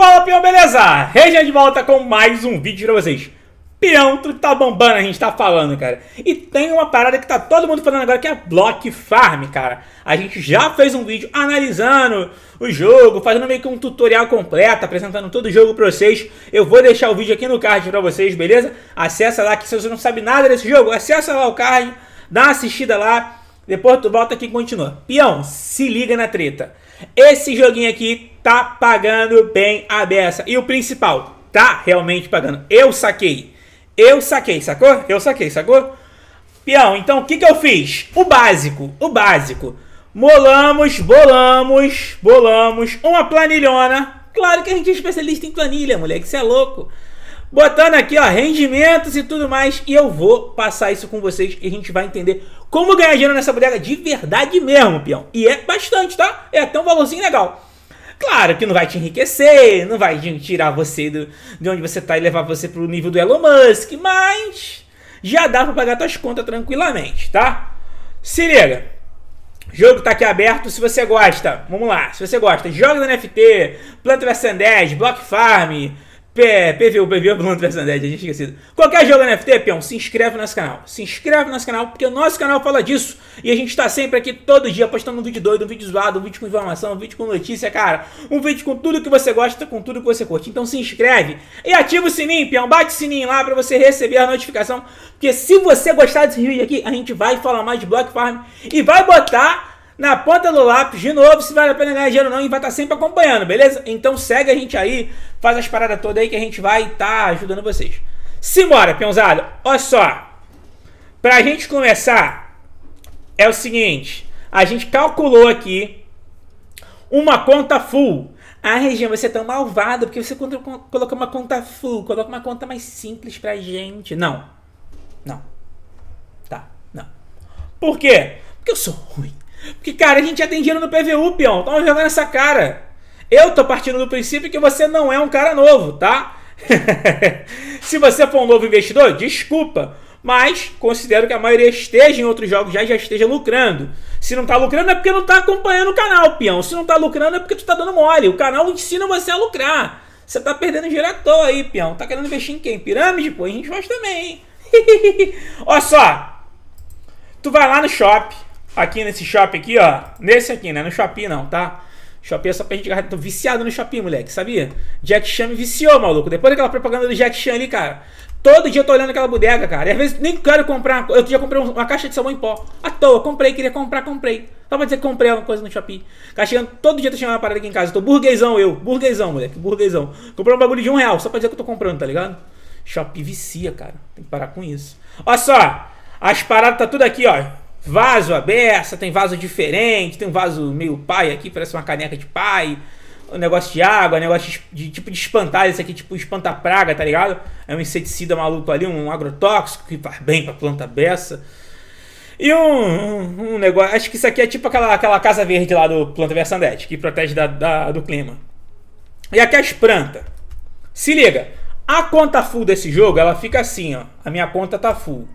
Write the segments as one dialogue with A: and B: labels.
A: Fala peão, beleza? Região de volta com mais um vídeo pra vocês. Peão, tudo tá bombando, a gente tá falando, cara. E tem uma parada que tá todo mundo falando agora que é Block Farm, cara. A gente já fez um vídeo analisando o jogo, fazendo meio que um tutorial completo, apresentando todo o jogo pra vocês. Eu vou deixar o vídeo aqui no card pra vocês, beleza? Acessa lá que se você não sabe nada desse jogo, acessa lá o card, dá uma assistida lá. Depois tu volta aqui e continua. Peão, se liga na treta. Esse joguinho aqui tá pagando bem a beça. E o principal, tá realmente pagando. Eu saquei. Eu saquei, sacou? Eu saquei, sacou? Pião, então o que, que eu fiz? O básico, o básico. Molamos, bolamos, bolamos uma planilhona. Claro que a gente é especialista em planilha, moleque, você é louco botando aqui, ó, rendimentos e tudo mais. E eu vou passar isso com vocês e a gente vai entender como ganhar dinheiro nessa bodega de verdade mesmo, peão. E é bastante, tá? É até um valorzinho legal. Claro que não vai te enriquecer, não vai tirar você do, de onde você tá e levar você pro nível do Elon Musk, mas já dá para pagar suas contas tranquilamente, tá? Se liga. O jogo tá aqui aberto, se você gosta, vamos lá, se você gosta, joga no NFT, Planta vs 10, Block Farm, PV é o Bruno Versa a gente esquecido. Assim. Qualquer jogo NFT, peão, se inscreve no nosso canal. Se inscreve no nosso canal, porque o nosso canal fala disso. E a gente tá sempre aqui todo dia postando um vídeo doido, um vídeo zoado, um vídeo com informação, um vídeo com notícia, cara. Um vídeo com tudo que você gosta, com tudo que você curte. Então se inscreve e ativa o sininho, peão. Bate o sininho lá pra você receber a notificação. Porque se você gostar desse vídeo aqui, a gente vai falar mais de Block Farm e vai botar na ponta do lápis, de novo, se vale a pena ganhar dinheiro ou não, e vai estar tá sempre acompanhando, beleza? Então segue a gente aí, faz as paradas todas aí que a gente vai estar tá ajudando vocês. Simbora, peãozada. Olha só. Pra gente começar, é o seguinte. A gente calculou aqui uma conta full. Ah, Regina, você é tão malvada porque você colocou uma conta full, coloca uma conta mais simples pra gente. Não. Não. Tá, não. Por quê? Porque eu sou ruim. Porque, cara, a gente já é tem dinheiro no PVU, peão. Toma jogando essa cara. Eu tô partindo do princípio que você não é um cara novo, tá? Se você for um novo investidor, desculpa. Mas considero que a maioria esteja em outros jogos já já esteja lucrando. Se não tá lucrando é porque não tá acompanhando o canal, peão. Se não tá lucrando é porque tu tá dando mole. O canal ensina você a lucrar. Você tá perdendo dinheiro à toa aí, peão. Tá querendo investir em quem? Pirâmide? Pô, a gente faz também, hein? Olha só. Tu vai lá no shopping aqui nesse shopping aqui, ó. Nesse aqui, né? No shopping não, tá? Shopping é só pra gente agarrar. Tô viciado no shopping, moleque, sabia? Jack Chan me viciou, maluco. Depois daquela propaganda do Jack Chan ali, cara. Todo dia eu tô olhando aquela bodega, cara. E às vezes nem quero comprar. Eu já comprei uma caixa de salmão em pó. À toa, comprei, queria comprar, comprei. Só pra dizer que comprei alguma coisa no shopping. Cara, chegando, todo dia tô chegando uma parada aqui em casa. Eu tô burguesão, eu. Burguesão, moleque. Burguesão. Comprei um bagulho de um real, só pra dizer que eu tô comprando, tá ligado? Shopping vicia, cara. Tem que parar com isso. Olha só. As paradas tá tudo aqui, ó vaso aberto, tem vaso diferente, tem um vaso meio pai aqui, parece uma caneca de pai, um negócio de água, um negócio de, de tipo de espantar, aqui tipo espanta praga, tá ligado? É um inseticida maluco ali, um agrotóxico que faz bem pra planta beça. E um, um, um, negócio. Acho que isso aqui é tipo aquela, aquela casa verde lá do Planta Versandete, que protege da, da, do clima. E aqui as plantas. Se liga, a conta full desse jogo, ela fica assim, ó. A minha conta tá full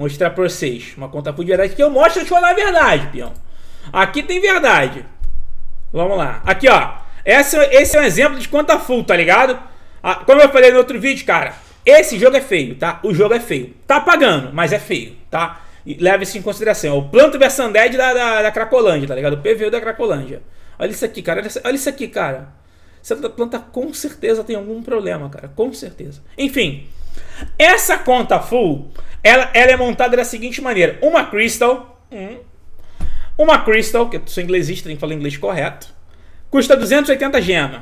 A: mostrar pra vocês. Uma conta full de verdade que eu mostro te falar a verdade, peão. Aqui tem verdade. Vamos lá. Aqui, ó. esse esse é um exemplo de conta full, tá ligado? Ah, como eu falei no outro vídeo, cara. Esse jogo é feio, tá? O jogo é feio. Tá pagando, mas é feio, tá? leve isso em consideração. É o Planto vs Undead da, da, da, Cracolândia, tá ligado? O PVU da Cracolândia. Olha isso aqui, cara. olha isso aqui, cara. Essa planta com certeza tem algum problema, cara. Com certeza. Enfim. Essa conta full, ela, ela é montada da seguinte maneira: uma crystal, hum, uma crystal, que eu sou inglesista, tem que falar inglês correto, custa 280 gemas.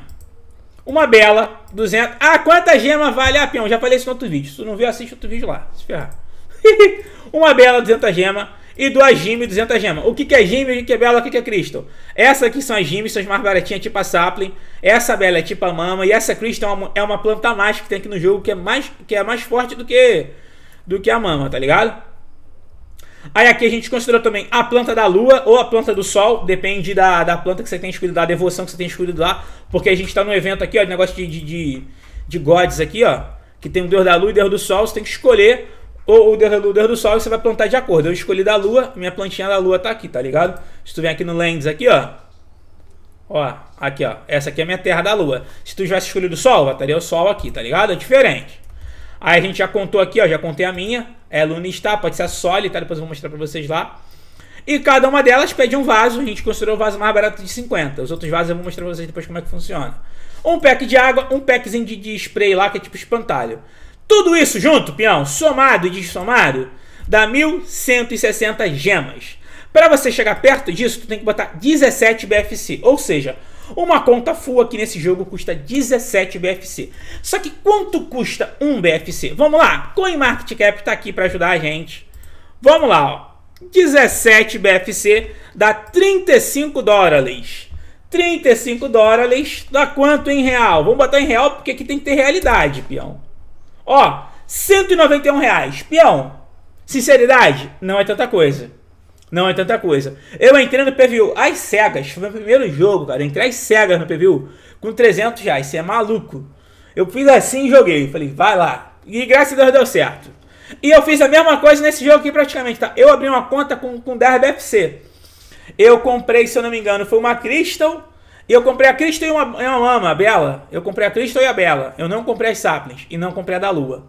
A: Uma bela, 200. Ah, quanta gema vale a ah, peão? Já falei isso no outro vídeo. Se tu não viu, assiste outro vídeo lá. Se ferrar. uma bela, 200 gemas e duas Agime 200 gemas. O que, que é Agime, o que, que é Bela, o que, que é Crystal? Essa aqui são as Gimes, são as mais baratinhas, tipo a Sapling. Essa Bela é tipo a Mama. E essa Crystal é uma, é uma planta mágica que tem aqui no jogo que é mais, que é mais forte do que, do que a Mama, tá ligado? Aí aqui a gente considerou também a planta da lua ou a planta do sol, depende da, da planta que você tem escolhido, da devoção que você tem escolhido lá, porque a gente tá no evento aqui, ó, de negócio de, de, de, de gods aqui, ó, que tem o deus da lua e o deus do sol, você tem que escolher ou o Deus, o Deus do Sol, você vai plantar de acordo. Eu escolhi da Lua, minha plantinha da Lua tá aqui, tá ligado? Se tu vem aqui no Lens aqui, ó. Ó, aqui, ó. Essa aqui é a minha terra da Lua. Se tu tivesse escolhido o Sol, vai estaria o Sol aqui, tá ligado? É diferente. Aí a gente já contou aqui, ó. Já contei a minha. É Luna está, pode ser a Sol, tá? Depois eu vou mostrar pra vocês lá. E cada uma delas pede um vaso. A gente considerou o vaso mais barato de 50. Os outros vasos eu vou mostrar pra vocês depois como é que funciona. Um pack de água, um packzinho de, de spray lá, que é tipo espantalho. Tudo isso junto, peão, somado e dessomado, dá 1160 gemas. Para você chegar perto disso, tu tem que botar 17 BFC, ou seja, uma conta full aqui nesse jogo custa 17 BFC. Só que quanto custa um BFC? Vamos lá, CoinMarketCap está aqui para ajudar a gente. Vamos lá, ó. 17 BFC dá 35 dólares. 35 dólares dá quanto em real? Vamos botar em real porque aqui tem que ter realidade, peão. Ó, 191 reais. Peão, sinceridade, não é tanta coisa. Não é tanta coisa. Eu entrei no PVU às cegas. Foi meu primeiro jogo, cara. Eu entrei às cegas no PVU com 300 reais. Você é maluco. Eu fiz assim e joguei. Falei, vai lá. E graças a Deus deu certo. E eu fiz a mesma coisa nesse jogo aqui praticamente, tá? Eu abri uma conta com, com 10 BFC. Eu comprei, se eu não me engano, foi uma Crystal eu comprei a Cristo e uma, uma a Bela. Eu comprei a Cristo e a Bela. Eu não comprei as Sapiens e não comprei a da Lua.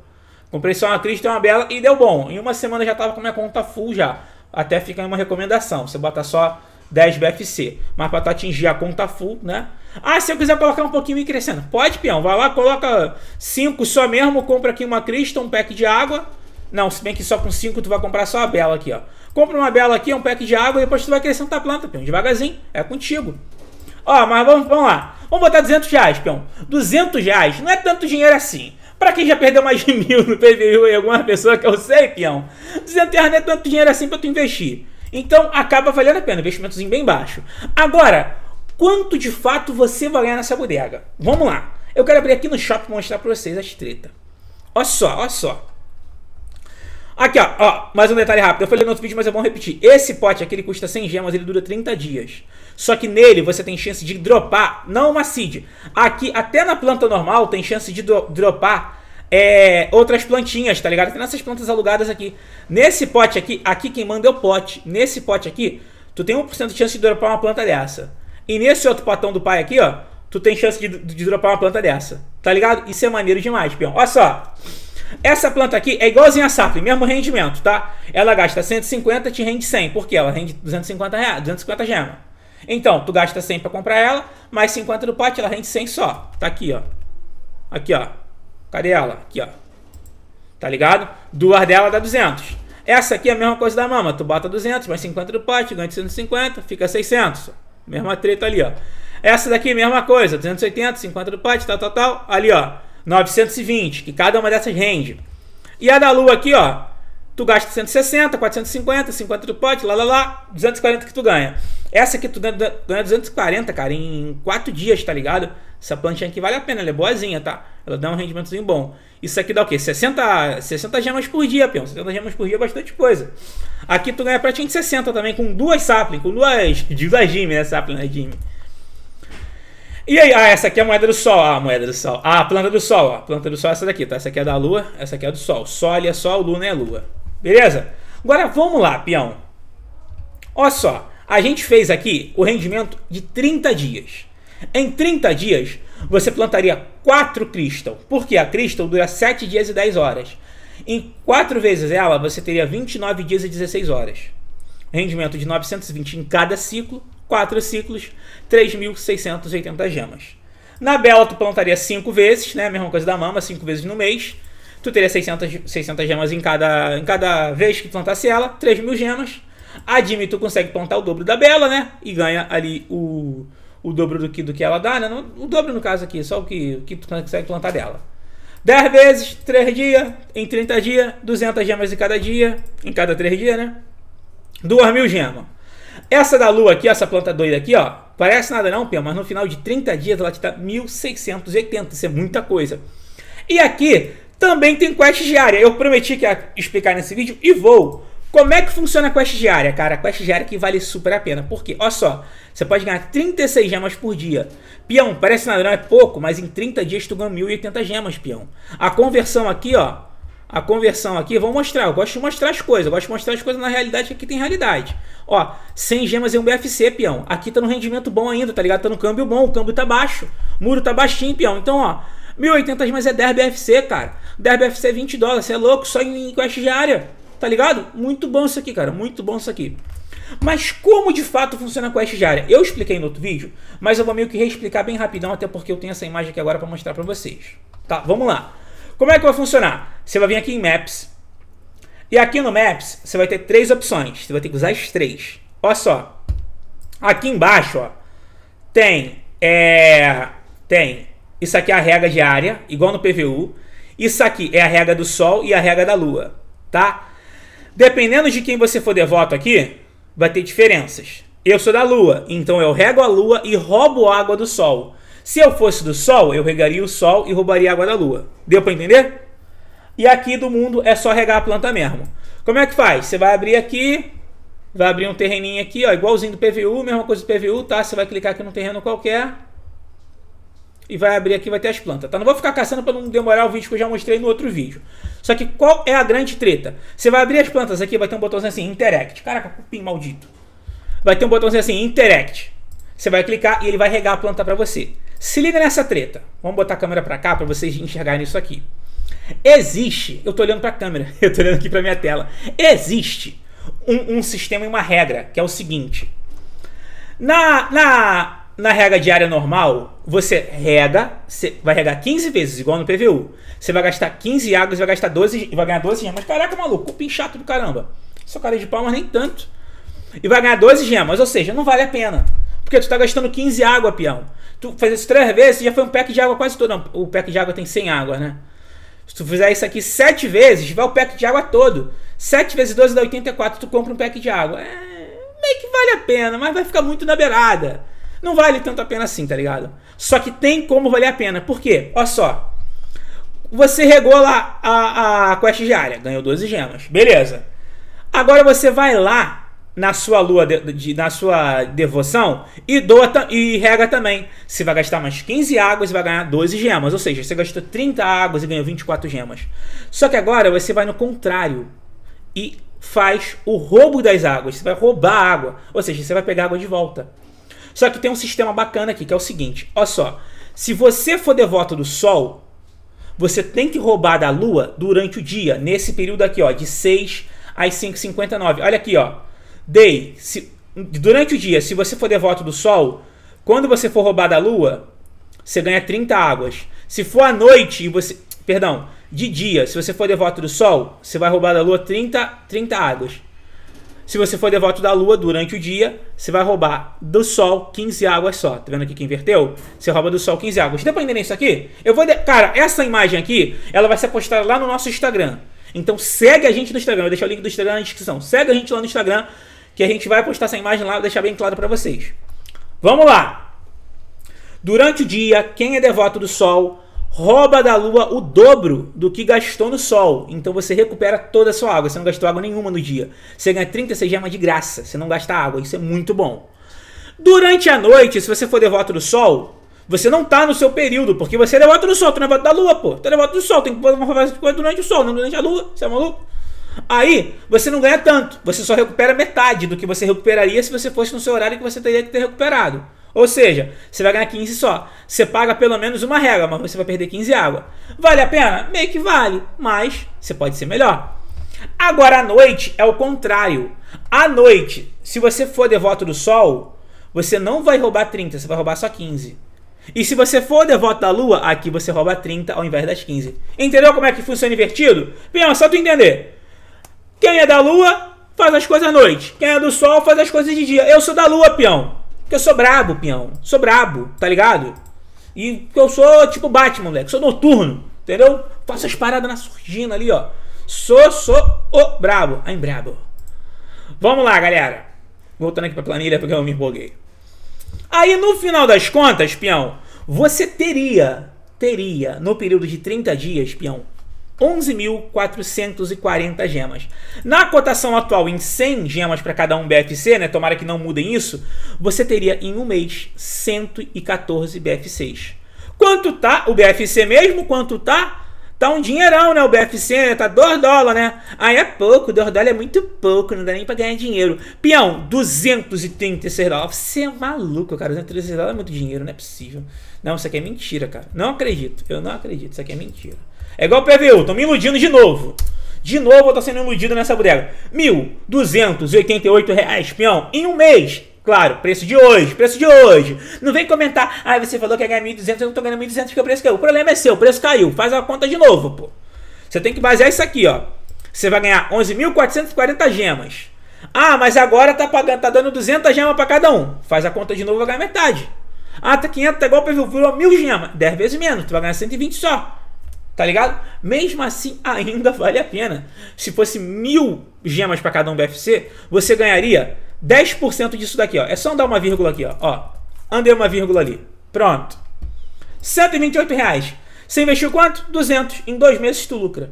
A: Comprei só uma Cristo e uma Bela e deu bom. Em uma semana já tava com minha conta full já. Até fica uma recomendação. Você bota só 10 BFC. Mas para tu atingir a conta full, né? Ah, se eu quiser colocar um pouquinho e crescendo. Pode, peão. Vai lá, coloca 5 só mesmo. Compra aqui uma Cristo, um pack de água. Não, se bem que só com 5 tu vai comprar só a Bela aqui, ó. Compra uma Bela aqui, um pack de água e depois tu vai crescendo tua planta, peão. Devagarzinho. É contigo. Ó, mas vamos, vamos lá. Vamos botar 200 reais, peão. 200 reais não é tanto dinheiro assim. Pra quem já perdeu mais de mil no PVU e alguma pessoa que eu sei, peão, 200 reais não é tanto dinheiro assim pra tu investir. Então acaba valendo a pena, investimentozinho bem baixo. Agora, quanto de fato você vai ganhar nessa bodega? Vamos lá. Eu quero abrir aqui no shopping e mostrar pra vocês as treta. Olha só, olha só. Aqui, ó, ó, mais um detalhe rápido. Eu falei no outro vídeo, mas é bom repetir. Esse pote aqui ele custa 100 gemas, ele dura 30 dias. Só que nele você tem chance de dropar, não uma seed. Aqui, até na planta normal, tem chance de dropar é, outras plantinhas, tá ligado? Tem essas plantas alugadas aqui. Nesse pote aqui, aqui quem manda é o pote. Nesse pote aqui, tu tem 1% de chance de dropar uma planta dessa. E nesse outro potão do pai aqui, ó, tu tem chance de, de dropar uma planta dessa. Tá ligado? Isso é maneiro demais, peão. Olha só. Essa planta aqui é igualzinha a safra, mesmo rendimento, tá? Ela gasta 150, e te rende 100, porque ela rende 250 reais, 250 gema. Então, tu gasta 100 pra comprar ela, mais 50 do pote, ela rende 100 só. Tá aqui, ó. Aqui, ó. Cadê ela? Aqui, ó. Tá ligado? Duas dela dá 200. Essa aqui é a mesma coisa da mama. Tu bota 200, mais 50 do pote, ganha 150, fica 600. Mesma treta ali, ó. Essa daqui, mesma coisa. 280, 50 do pote, tal, tal, tal. Ali, ó. 920, que cada uma dessas rende. E a da Lua aqui, ó, tu gasta 160, 450, 50 tu pote, lá, lá, lá, 240 que tu ganha. Essa aqui tu ganha, 240, cara, em 4 dias, tá ligado? Essa plantinha aqui vale a pena, ela é boazinha, tá? Ela dá um rendimentozinho bom. Isso aqui dá o quê? 60, 60 gemas por dia, peão. 60 gemas por dia é bastante coisa. Aqui tu ganha praticamente 60 também, com duas saplings com duas, duas Jimmy, né, sapling, né, Jimmy? E aí, ah, essa aqui é a moeda do sol. Ah, a moeda do sol. Ah, a planta do sol, ó. A planta do sol é essa daqui, tá? Essa aqui é da lua, essa aqui é do sol. Sol é sol, luna é lua. Beleza? Agora vamos lá, peão. Olha só. A gente fez aqui o rendimento de 30 dias. Em 30 dias, você plantaria 4 crystal, porque a cristal dura 7 dias e 10 horas. Em 4 vezes ela, você teria 29 dias e 16 horas. Rendimento de 920 em cada ciclo, 4 ciclos, 3.680 gemas. Na Bela, tu plantaria 5 vezes, né? Mesma coisa da Mama, 5 vezes no mês. Tu teria 600, 600 gemas em cada, em cada vez que plantasse ela, 3.000 gemas. A Jimmy, tu consegue plantar o dobro da Bela, né? E ganha ali o, o dobro do que, do que ela dá, né? O dobro, no caso aqui, só o que, que tu consegue plantar dela. 10 vezes, 3 dias, em 30 dias, 200 gemas em cada dia, em cada 3 dias, né? 2.000 gemas. Essa da lua aqui, essa planta doida aqui, ó, parece nada não, Pia, mas no final de 30 dias ela te dá 1.680, isso é muita coisa. E aqui também tem quest diária, eu prometi que ia explicar nesse vídeo e vou. Como é que funciona a quest diária, cara? A quest diária que vale super a pena. Por quê? Olha só, você pode ganhar 36 gemas por dia. Peão, parece nada não, é pouco, mas em 30 dias tu ganha 1.080 gemas, peão. A conversão aqui, ó, a conversão aqui, vou mostrar, eu gosto de mostrar as coisas, eu gosto de mostrar as coisas na realidade, que aqui tem realidade. Ó, 100 gemas e um BFC, peão. Aqui tá no rendimento bom ainda, tá ligado? Tá no câmbio bom, o câmbio tá baixo, o muro tá baixinho, peão. Então, ó, 1.080 gemas é 10 BFC, cara. 10 BFC é 20 dólares, você é louco, só em quest diária, tá ligado? Muito bom isso aqui, cara, muito bom isso aqui. Mas como de fato funciona a quest diária? Eu expliquei no outro vídeo, mas eu vou meio que reexplicar bem rapidão, até porque eu tenho essa imagem aqui agora para mostrar para vocês. Tá, vamos lá. Como é que vai funcionar? Você vai vir aqui em Maps. E aqui no Maps, você vai ter três opções. Você vai ter que usar as três. Olha só. Aqui embaixo, ó, tem... É, tem... Isso aqui é a regra de área, igual no PVU. Isso aqui é a regra do Sol e a regra da Lua, tá? Dependendo de quem você for devoto aqui, vai ter diferenças. Eu sou da Lua, então eu rego a Lua e roubo água do Sol. Se eu fosse do Sol, eu regaria o Sol e roubaria água da Lua. Deu para entender? E aqui do mundo é só regar a planta mesmo. Como é que faz? Você vai abrir aqui, vai abrir um terreninho aqui, ó, igualzinho do PVU, mesma coisa do PVU, tá? Você vai clicar aqui no terreno qualquer e vai abrir aqui, vai ter as plantas, tá? Não vou ficar caçando para não demorar o vídeo que eu já mostrei no outro vídeo. Só que qual é a grande treta? Você vai abrir as plantas aqui, vai ter um botãozinho assim, Interact. Caraca, cupim maldito. Vai ter um botãozinho assim, Interact. Você vai clicar e ele vai regar a planta para você. Se liga nessa treta. Vamos botar a câmera para cá para vocês enxergarem isso aqui. Existe, eu tô olhando para a câmera, eu tô olhando aqui para minha tela. Existe um, um, sistema e uma regra que é o seguinte: na, na, na rega diária normal, você rega, você vai regar 15 vezes, igual no PVU. Você vai gastar 15 águas, vai gastar 12 e vai ganhar 12 gemas. Caraca, maluco, cupim chato do caramba. Sou cara de palmas nem tanto. E vai ganhar 12 gemas, ou seja, não vale a pena. Porque tu tá gastando 15 água, peão. Tu fazer isso três vezes, já foi um pack de água quase todo. Não, o pack de água tem 100 água, né? Se tu fizer isso aqui sete vezes, vai o pack de água todo. 7 vezes 12 dá 84, tu compra um pack de água. É, meio que vale a pena, mas vai ficar muito na beirada. Não vale tanto a pena assim, tá ligado? Só que tem como valer a pena. Por quê? Olha só. Você regou lá a, a quest diária, ganhou 12 gemas. Beleza. Agora você vai lá na sua lua de, de, na sua devoção e doa e rega também. Você vai gastar mais 15 águas e vai ganhar 12 gemas, ou seja, você gastou 30 águas e ganhou 24 gemas. Só que agora você vai no contrário e faz o roubo das águas, você vai roubar a água, ou seja, você vai pegar a água de volta. Só que tem um sistema bacana aqui, que é o seguinte, olha só. Se você for devoto do sol, você tem que roubar da lua durante o dia, nesse período aqui, ó, de 6 às 5:59. Olha aqui, ó. Day, se, durante o dia, se você for devoto do sol, quando você for roubar da lua, você ganha 30 águas. Se for à noite e você. Perdão, de dia, se você for devoto do sol, você vai roubar da lua 30, 30 águas. Se você for devoto da lua durante o dia, você vai roubar do sol 15 águas só. Tá vendo aqui que inverteu? Você rouba do sol 15 águas. Deu pra entender isso aqui? Eu vou. De... Cara, essa imagem aqui, ela vai ser postada lá no nosso Instagram. Então segue a gente no Instagram. Eu vou deixar o link do Instagram na descrição. Segue a gente lá no Instagram que a gente vai postar essa imagem lá, deixar bem claro para vocês. Vamos lá! Durante o dia, quem é devoto do sol rouba da lua o dobro do que gastou no sol. Então você recupera toda a sua água. Você não gastou água nenhuma no dia. Você ganha 36 gemas de graça. Você não gasta água. Isso é muito bom. Durante a noite, se você for devoto do sol, você não tá no seu período, porque você é devoto do sol, tu não é devoto da lua, pô. Tu é devoto do sol, tem que fazer coisa durante o sol, não durante a lua. Você é maluco? Aí você não ganha tanto, você só recupera metade do que você recuperaria se você fosse no seu horário que você teria que ter recuperado. Ou seja, você vai ganhar 15 só. Você paga pelo menos uma regra, mas você vai perder 15 água. Vale a pena? Meio que vale, mas você pode ser melhor. Agora à noite é o contrário. À noite, se você for devoto do sol, você não vai roubar 30, você vai roubar só 15. E se você for devoto da lua, aqui você rouba 30 ao invés das 15. Entendeu como é que funciona invertido? Pensa, só tu entender. Quem é da lua, faz as coisas à noite. Quem é do sol, faz as coisas de dia. Eu sou da lua, peão. Porque eu sou brabo, peão. Sou brabo, tá ligado? E eu sou tipo Batman, moleque. Sou noturno, entendeu? Faço as paradas na surgina ali, ó. Sou, sou o oh, brabo. Ai, brabo. Vamos lá, galera. Voltando aqui pra planilha porque eu me empolguei. Aí, no final das contas, peão, você teria, teria, no período de 30 dias, peão, 11.440 gemas. Na cotação atual em 100 gemas para cada um BFC, né? Tomara que não mudem isso. Você teria em um mês 114 BFCs. Quanto tá o BFC mesmo? Quanto tá? Tá um dinheirão, né? O BFC, né? Tá 2 dólares, né? Aí é pouco, 2 dólares é muito pouco, não dá nem pra ganhar dinheiro. Peão, 236 dólares. Você é maluco, cara. 236 dólares é muito dinheiro, não é possível. Não, isso aqui é mentira, cara. Não acredito, eu não acredito, isso aqui é mentira. É igual o PVU, estão me iludindo de novo. De novo eu tô sendo iludido nessa bodega. R$ 1.288, reais, peão, em um mês. Claro, preço de hoje, preço de hoje. Não vem comentar, ah, você falou que ia ganhar 1.200, eu não tô ganhando 1.200 porque o preço caiu. O problema é seu, o preço caiu. Faz a conta de novo, pô. Você tem que basear isso aqui, ó. Você vai ganhar 11.440 gemas. Ah, mas agora tá, pagando, tá dando 200 gemas para cada um. Faz a conta de novo, vai ganhar metade. Ah, tá 500, tá igual o PVU, virou 1.000 gemas. 10 vezes menos, tu vai ganhar 120 só tá ligado? Mesmo assim, ainda vale a pena. Se fosse mil gemas para cada um do UFC, você ganharia 10% disso daqui, ó. É só andar uma vírgula aqui, ó. ó. Andei uma vírgula ali. Pronto. 128 reais. Você investiu quanto? 200. Em dois meses tu lucra.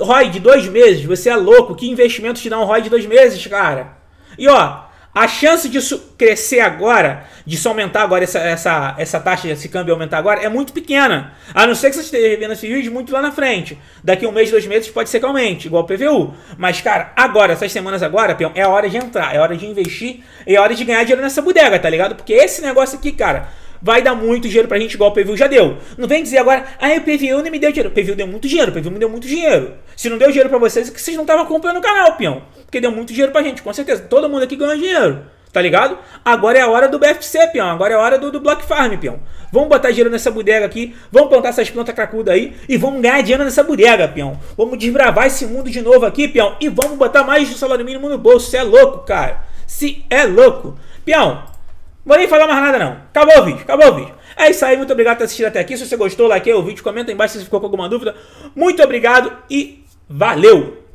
A: ROI de dois meses. Você é louco. Que investimento te dá um ROI de dois meses, cara? E ó, a chance disso crescer agora, de só aumentar agora essa, essa, essa taxa, esse câmbio aumentar agora, é muito pequena. A não ser que você esteja vendo esse vídeo muito lá na frente. Daqui um mês, dois meses, pode ser que aumente, igual o PVU. Mas, cara, agora, essas semanas agora, peão, é hora de entrar, é hora de investir, é hora de ganhar dinheiro nessa bodega, tá ligado? Porque esse negócio aqui, cara, vai dar muito dinheiro pra gente, igual o PVU já deu. Não vem dizer agora, ah, o PVU não me deu dinheiro. O PVU deu muito dinheiro, o PVU me deu muito dinheiro. Se não deu dinheiro pra vocês, é que vocês não estavam acompanhando o canal, peão. Porque deu muito dinheiro pra gente, com certeza. Todo mundo aqui ganha dinheiro. Tá ligado? Agora é a hora do BFC, peão. Agora é a hora do, do Block Farm, peão. Vamos botar dinheiro nessa bodega aqui. Vamos plantar essas plantas cracudas aí. E vamos ganhar dinheiro nessa bodega, peão. Vamos desbravar esse mundo de novo aqui, peão. E vamos botar mais salário mínimo no bolso. Você é louco, cara. Se é louco. Peão, Vou nem falar mais nada não. Acabou o vídeo, acabou o vídeo. É isso aí, muito obrigado por assistir até aqui. Se você gostou, like o vídeo, comenta aí embaixo se ficou com alguma dúvida. Muito obrigado e valeu!